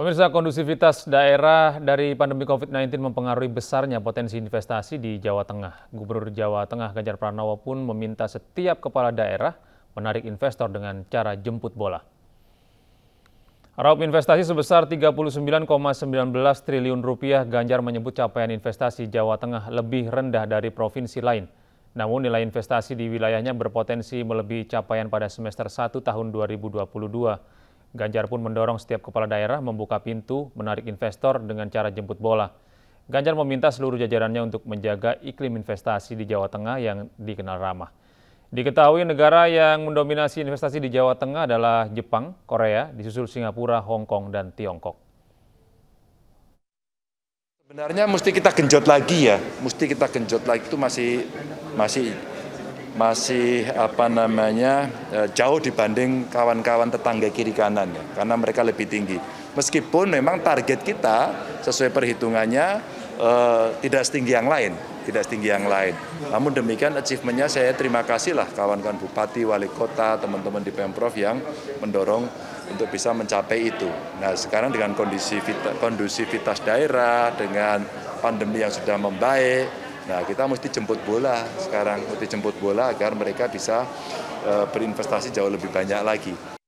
Pemirsa, kondusivitas daerah dari pandemi COVID-19 mempengaruhi besarnya potensi investasi di Jawa Tengah. Gubernur Jawa Tengah Ganjar Pranowo pun meminta setiap kepala daerah menarik investor dengan cara jemput bola. Raup investasi sebesar 39,19 triliun rupiah Ganjar menyebut capaian investasi Jawa Tengah lebih rendah dari provinsi lain. Namun nilai investasi di wilayahnya berpotensi melebihi capaian pada semester 1 tahun 2022. Ganjar pun mendorong setiap kepala daerah membuka pintu menarik investor dengan cara jemput bola. Ganjar meminta seluruh jajarannya untuk menjaga iklim investasi di Jawa Tengah yang dikenal ramah. Diketahui negara yang mendominasi investasi di Jawa Tengah adalah Jepang, Korea, disusul Singapura, Hong Kong, dan Tiongkok. Sebenarnya mesti kita genjot lagi ya, mesti kita genjot lagi itu masih masih masih apa namanya eh, jauh dibanding kawan-kawan tetangga kiri kanan ya, karena mereka lebih tinggi. Meskipun memang target kita sesuai perhitungannya eh, tidak setinggi yang lain, tidak setinggi yang lain. Namun demikian achievementnya saya terima kasihlah kawan-kawan bupati, wali kota, teman-teman di pemprov yang mendorong untuk bisa mencapai itu. Nah sekarang dengan kondisi kondusivitas daerah, dengan pandemi yang sudah membaik, Nah, kita mesti jemput bola sekarang, mesti jemput bola agar mereka bisa eh, berinvestasi jauh lebih banyak lagi.